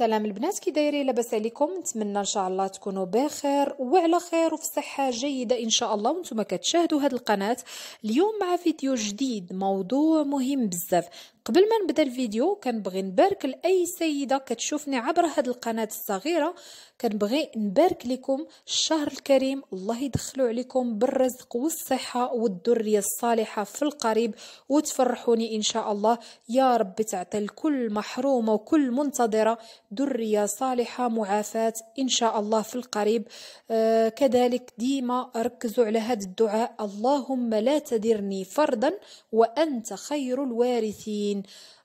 سلام البنات كي دايرين لاباس عليكم نتمنى ان شاء الله تكونوا بخير وعلى خير وفي صحه جيده ان شاء الله وانتم كتشاهدوا هذه القناه اليوم مع فيديو جديد موضوع مهم بزاف قبل ما نبدا الفيديو كنبغي نبارك لاي سيده كتشوفني عبر هاد القناه الصغيره كنبغي نبارك لكم الشهر الكريم الله يدخلو عليكم بالرزق والصحه والذريه الصالحه في القريب وتفرحوني ان شاء الله يا رب تعطي لكل محرومه وكل منتظره ذريه صالحه معافاه ان شاء الله في القريب آه كذلك ديما ركزوا على هذا الدعاء اللهم لا تدرني فردا وانت خير الوارثين الوارثين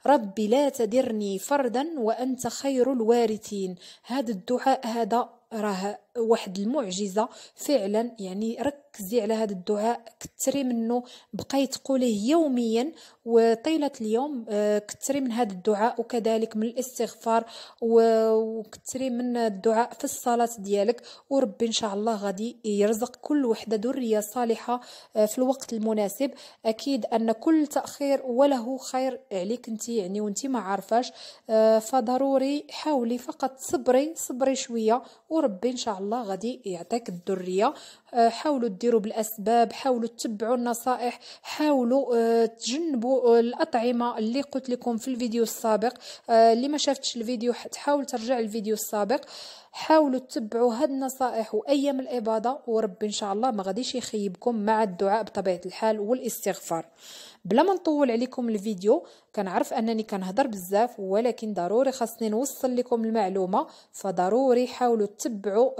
رب لا تدرني فردا وأنت خير الوارثين هذا الدعاء هذا راه واحد المعجزه فعلا يعني ركزي على هذا الدعاء كثري منه بقاي تقوليه يوميا وطيله اليوم آه، كثري من هذا الدعاء وكذلك من الاستغفار وكثري من الدعاء في الصلاه ديالك وربي ان شاء الله غادي يرزق كل وحده ذريه صالحه آه، في الوقت المناسب اكيد ان كل تاخير وله خير عليك انت يعني وانت ما عارفاش آه، فضروري حاولي فقط صبري صبري شويه وربي ان شاء الله الله غادي يعطيك الدرية أه، حاولوا تديروا بالاسباب حاولوا تتبعوا النصائح حاولوا أه، تجنبوا أه، الاطعمه اللي قلت لكم في الفيديو السابق اللي ما شافتش الفيديو تحاول ترجع الفيديو السابق حاولوا تتبعوا هاد النصائح وايام الإبادة ورب ان شاء الله ما غاديش يخيبكم مع الدعاء بطبيعه الحال والاستغفار بلا ما نطول عليكم الفيديو كنعرف انني كنهضر بزاف ولكن ضروري خاصني نوصل لكم المعلومه فضروري حاولوا تتبعوا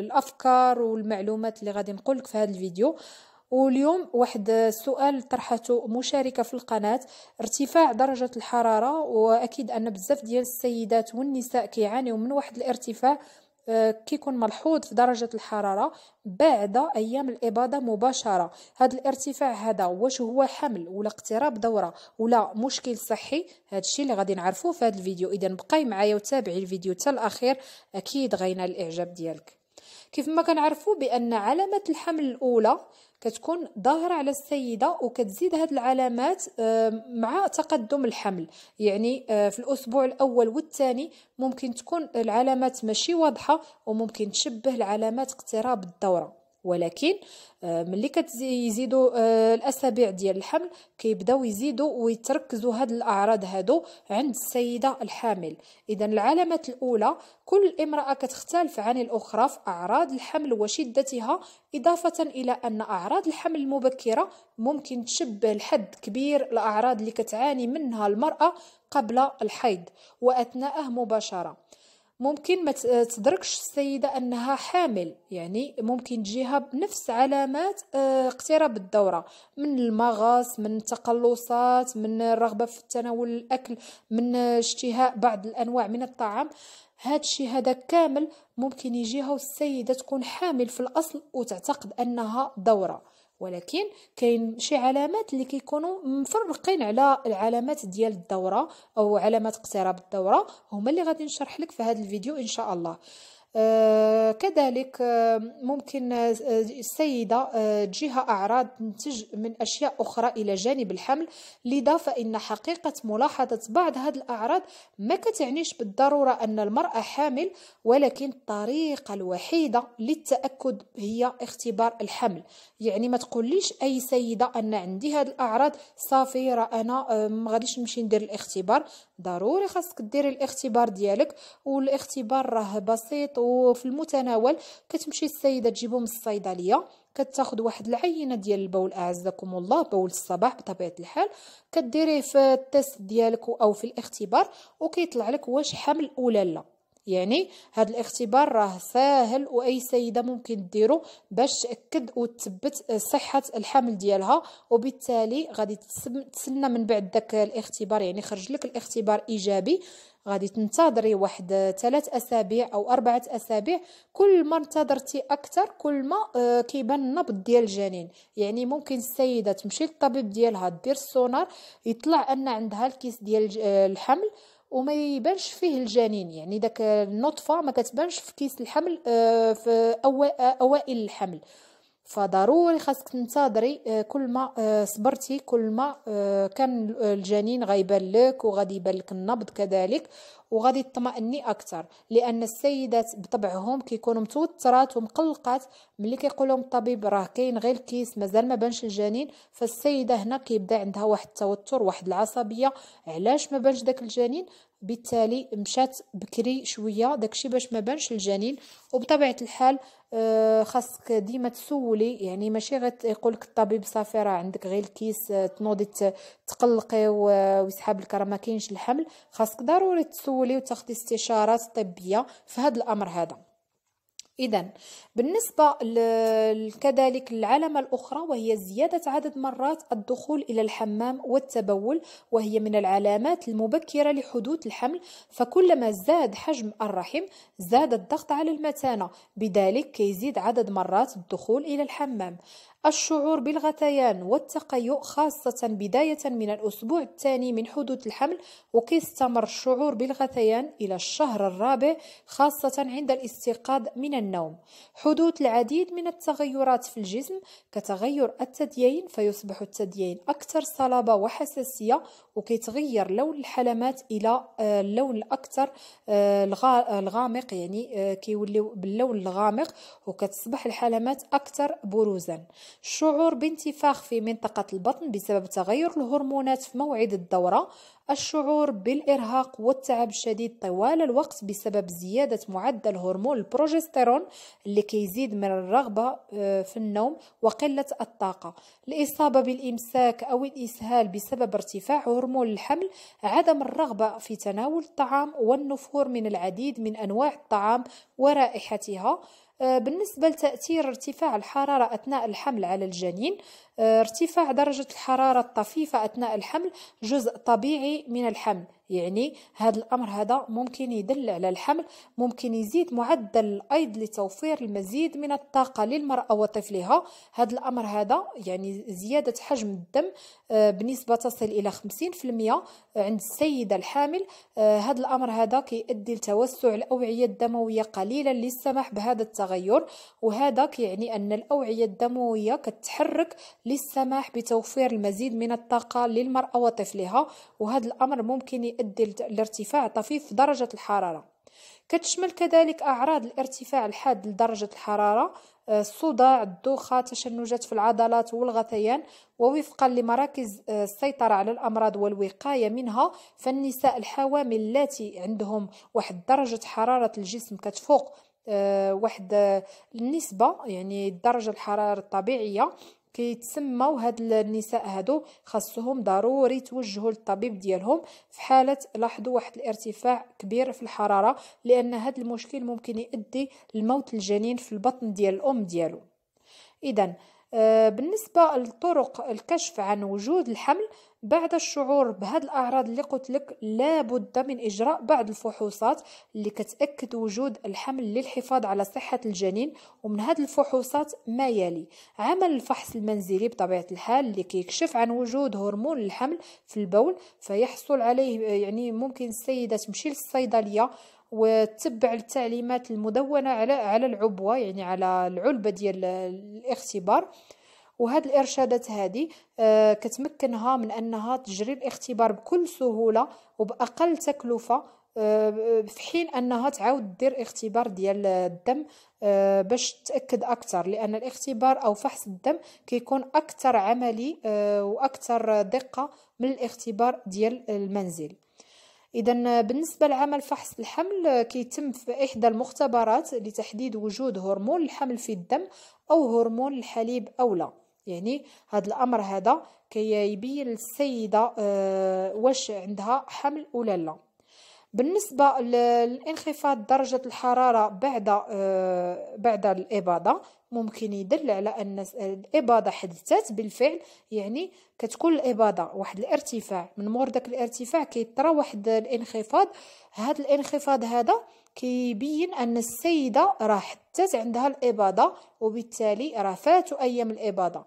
الافكار والمعلومات اللي غادي نقول لك في هذا الفيديو واليوم واحد السؤال طرحته مشاركة في القناة ارتفاع درجة الحرارة وأكيد أن بزاف ديال السيدات والنساء كيعانيو من واحد الارتفاع آه، كيكون ملحوظ في درجة الحرارة بعد أيام الإباضة مباشرة هذا الارتفاع هذا واش هو حمل ولا اقتراب دورة ولا مشكل صحي هذا الشيء اللي غادي نعرفوه في هذا الفيديو إذا بقاي معايا وتابعي الفيديو تال الأخير أكيد غينا الإعجاب ديالك كيف ما كنعرفوا بان علامه الحمل الاولى كتكون ظاهره على السيده وكتزيد هذه العلامات آه، مع تقدم الحمل يعني آه، في الاسبوع الاول والثاني ممكن تكون العلامات ماشي واضحه وممكن تشبه العلامات اقتراب الدوره ولكن آه، ملي كيزيدوا آه، الاسابيع ديال الحمل كيبداو يزيدوا ويتركزوا هاد الاعراض هادو عند السيده الحامل اذا العلامات الاولى كل امراه كتختلف عن الاخرى في اعراض الحمل وشدتها اضافه الى ان اعراض الحمل المبكره ممكن تشبه لحد كبير الاعراض اللي كتعاني منها المراه قبل الحيض واثناءه مباشره ممكن ما تدركش السيدة أنها حامل يعني ممكن تجيها بنفس علامات آه، اقتراب الدورة من المغص من التقلصات من الرغبة في تناول الأكل من اشتهاء بعض الأنواع من الطعام هذا الشيء هذا كامل ممكن يجيها والسيدة تكون حامل في الأصل وتعتقد أنها دورة ولكن كاين شي علامات اللي كيكونوا مفرقين على العلامات ديال الدوره او علامات اقتراب الدوره هما اللي غادي نشرح لك في هذا الفيديو ان شاء الله آه، كذلك آه، ممكن آه، السيدة تجيها أعراض تنتج من أشياء أخرى إلى جانب الحمل لذا فإن حقيقة ملاحظة بعض هذه الأعراض ما كتعنيش بالضرورة أن المرأة حامل ولكن الطريقة الوحيدة للتأكد هي اختبار الحمل يعني ما تقوليش أي سيدة أن عندي هذه الأعراض صافي راه أنا ما غاديش نمشي ندير الاختبار ضروري خاصك ديري الاختبار ديالك والاختبار راه بسيط وفي المتناول كتمشي السيده تجيبو من الصيدليه كتاخد واحد العينه ديال البول اعزكم الله بول الصباح بطبيعه الحال كديريه في التيست ديالك او في الاختبار وكيطلع لك واش حمل ولا لا يعني هاد الاختبار راه ساهل واي سيده ممكن ديرو باش تاكد وتثبت صحه الحمل ديالها وبالتالي غادي تسنى من بعد داك الاختبار يعني خرج لك الاختبار ايجابي غادي تنتظري واحد ثلاث اسابيع او اربعه اسابيع كل ما انتظرتي اكثر كل ما آه، كيبان النبض ديال الجنين يعني ممكن السيده تمشي للطبيب ديالها دير السونار يطلع ان عندها الكيس ديال آه، الحمل وما يبانش فيه الجنين يعني داك النطفه ما كتبانش في كيس الحمل آه، في اوائل الحمل فضروري خاصك تنتظري آه، كل ما آه، صبرتي كل ما آه، كان الجنين غيبان لك وغادي يبان لك النبض كذلك وغادي تطمئني اكثر لان السيدات بطبعهم كيكونوا متوترات ومقلقات ملي كيقول لهم الطبيب راه كاين غير الكيس مازال ما بانش الجنين فالسيده هنا كيبدا عندها واحد التوتر واحد العصبيه علاش ما بانش داك الجنين بالتالي مشات بكري شويه داكشي باش ما بانش الجنين وبطبيعه الحال آه، خاصك ديما تسولي يعني ماشي غير يقول لك الطبيب صافي راه عندك غير الكيس آه، تنوضي تقلقي ويسحب لك راه ما كاينش الحمل خاصك ضروري تسولي وتاخدي استشارات طبيه في هذا الامر هذا إذا بالنسبة كذلك العلامة الأخرى وهي زيادة عدد مرات الدخول إلى الحمام والتبول وهي من العلامات المبكرة لحدوث الحمل فكلما زاد حجم الرحم زاد الضغط على المتانة بذلك كيزيد عدد مرات الدخول إلى الحمام الشعور بالغثيان والتقيؤ خاصة بداية من الأسبوع الثاني من حدوث الحمل وكيستمر الشعور بالغثيان إلى الشهر الرابع خاصة عند الاستيقاظ من النوم حدوث العديد من التغيرات في الجسم كتغير التديين فيصبح التديين أكثر صلابة وحساسية وكيتغير لون الحلمات إلى آه، اللون الأكثر آه، الغامق يعني آه، كيوليو باللون الغامق وكتصبح الحلمات أكثر بروزا الشعور بانتفاخ في منطقة البطن بسبب تغير الهرمونات في موعد الدورة الشعور بالإرهاق والتعب الشديد طوال الوقت بسبب زيادة معدل هرمون البروجستيرون اللي كيزيد من الرغبة آه، في النوم وقلة الطاقة الإصابة بالإمساك أو الإسهال بسبب ارتفاع هرمون الحمل عدم الرغبة في تناول الطعام والنفور من العديد من أنواع الطعام ورائحتها آه، بالنسبة لتأثير ارتفاع الحرارة أثناء الحمل على الجنين آه، ارتفاع درجة الحرارة الطفيفة أثناء الحمل جزء طبيعي من الحمل يعني هذا الامر هذا ممكن يدل على الحمل ممكن يزيد معدل الايض لتوفير المزيد من الطاقه للمراه وطفلها هذا الامر هذا يعني زياده حجم الدم آه، بنسبه تصل الى 50% عند السيده الحامل هذا آه، الامر هذا كيؤدي لتوسع الاوعيه الدمويه قليلا للسماح بهذا التغير وهذا كيعني ان الاوعيه الدمويه كتحرك للسماح بتوفير المزيد من الطاقه للمراه وطفلها وهذا الامر ممكن يؤدي لارتفاع طفيف في درجة الحرارة كتشمل كذلك أعراض الارتفاع الحاد لدرجة الحرارة آه، الصداع الدوخة تشنجات في العضلات والغثيان ووفقا لمراكز آه، السيطرة على الأمراض والوقاية منها فالنساء الحوامل التي عندهم واحد درجة حرارة الجسم كتفوق آه، واحد النسبة يعني درجة الحرارة الطبيعية كيتسموا هاد النساء هادو خاصهم ضروري توجهوا للطبيب ديالهم في حاله لاحظوا واحد الارتفاع كبير في الحراره لان هاد المشكل ممكن يؤدي لموت الجنين في البطن ديال الام ديالو اذا آه، بالنسبه لطرق الكشف عن وجود الحمل بعد الشعور بهاد الاعراض اللي قلت لك لابد من اجراء بعض الفحوصات اللي كتاكد وجود الحمل للحفاظ على صحه الجنين ومن هاد الفحوصات ما يلي عمل الفحص المنزلي بطبيعه الحال اللي كيكشف عن وجود هرمون الحمل في البول فيحصل عليه يعني ممكن السيده تمشي للصيدليه وتتبع التعليمات المدونه على على العبوه يعني على العلبه ديال الاختبار وهاد الارشادات هادي آه، كتمكنها من انها تجري الاختبار بكل سهوله وباقل تكلفه آه، في حين انها تعاود دير اختبار ديال الدم آه، باش تاكد اكثر لان الاختبار او فحص الدم كيكون اكثر عملي واكثر دقه من الاختبار ديال المنزل اذا بالنسبه لعمل فحص الحمل كيتم في احدى المختبرات لتحديد وجود هرمون الحمل في الدم او هرمون الحليب او لا يعني هذا الامر هذا كيبين كي للسيده آه واش عندها حمل ولا لا بالنسبه لانخفاض درجه الحراره بعد آه بعد الاباضه ممكن يدل على ان الاباضه حدثت بالفعل يعني كتكون الاباضه واحد الارتفاع من مور داك الارتفاع كيطرى واحد الانخفاض هذا الانخفاض هذا كيبين ان السيده راه حدثت عندها الاباضه وبالتالي راه فاتوا ايام الاباضه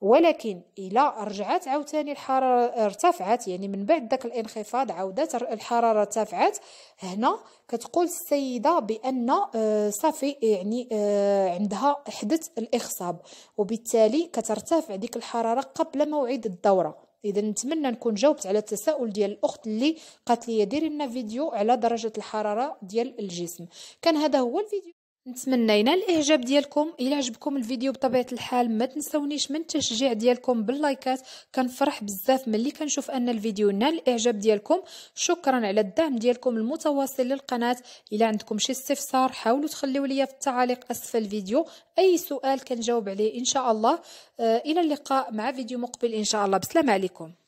ولكن الا رجعت عاوتاني الحراره ارتفعت يعني من بعد داك الانخفاض عاودت الحراره ارتفعت هنا كتقول السيده بان آه، صافي يعني آه، عندها حدث الاخصاب وبالتالي كترتفع ديك الحراره قبل موعد الدوره اذا نتمنى نكون جاوبت على التساؤل ديال الاخت اللي قالت لي ديري لنا فيديو على درجه الحراره ديال الجسم كان هذا هو الفيديو نتمنى ينال الاعجاب ديالكم الى عجبكم الفيديو بطبيعه الحال ما تنسونيش من التشجيع ديالكم باللايكات كنفرح بزاف ملي كنشوف ان الفيديو نال الاعجاب ديالكم شكرا على الدعم ديالكم المتواصل للقناه الى عندكم شي استفسار حاولوا تخليو ليا في التعاليق اسفل الفيديو اي سؤال كنجاوب عليه ان شاء الله آه، الى اللقاء مع فيديو مقبل ان شاء الله بسلام عليكم